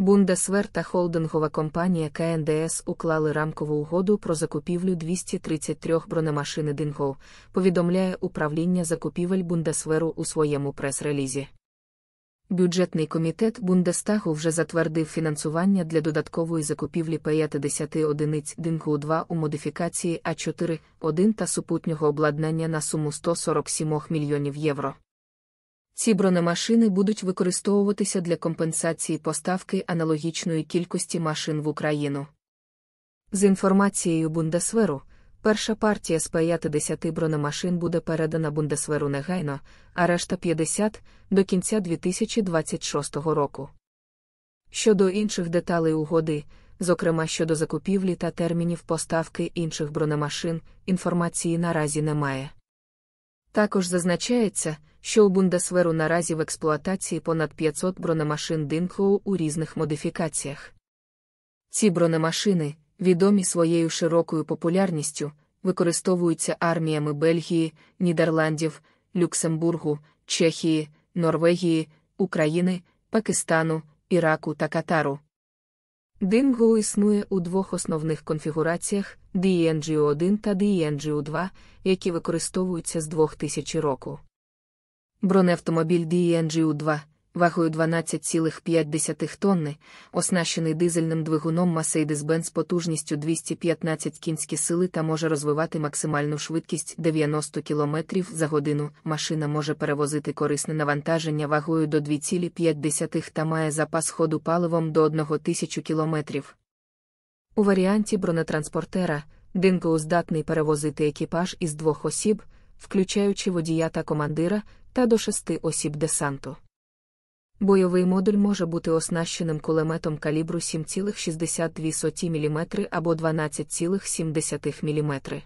Бундесвер та холдингова компанія КНДС уклали рамкову угоду про закупівлю 233 бронемашини Динго, повідомляє управління закупівель Бундесверу у своєму прес-релізі. Бюджетний комітет Бундестагу вже затвердив фінансування для додаткової закупівлі 50 одиниць дингу 2 у модифікації А4, 1 та супутнього обладнання на суму 147 мільйонів євро. Ці бронемашини будуть використовуватися для компенсації поставки аналогічної кількості машин в Україну. З інформацією Бундесверу, перша партія з 50 бронемашин буде передана Бундесверу негайно, а решта 50 до кінця 2026 року. Щодо інших деталей угоди, зокрема щодо закупівлі та термінів поставки інших бронемашин, інформації наразі немає. Також зазначається, що у бундесверу наразі в експлуатації понад 500 бронемашин Динклоу у різних модифікаціях. Ці бронемашини, відомі своєю широкою популярністю, використовуються арміями Бельгії, Нідерландів, Люксембургу, Чехії, Норвегії, України, Пакистану, Іраку та Катару. Динго існує у двох основних конфігураціях DNGO1 та DNGO2, які використовуються з 2000 року. Бронеавтомобіль dngu 2 вагою 12,5 тонни, оснащений дизельним двигуном Mercedes-Benz з потужністю 215 кінські сили та може розвивати максимальну швидкість 90 км за годину. Машина може перевозити корисне навантаження вагою до 2,5 та має запас ходу паливом до 1000 км. У варіанті бронетранспортера Динго здатний перевозити екіпаж із двох осіб включаючи водія та командира, та до шести осіб десанту. Бойовий модуль може бути оснащеним кулеметом калібру 7,62 мм або 12,7 мм.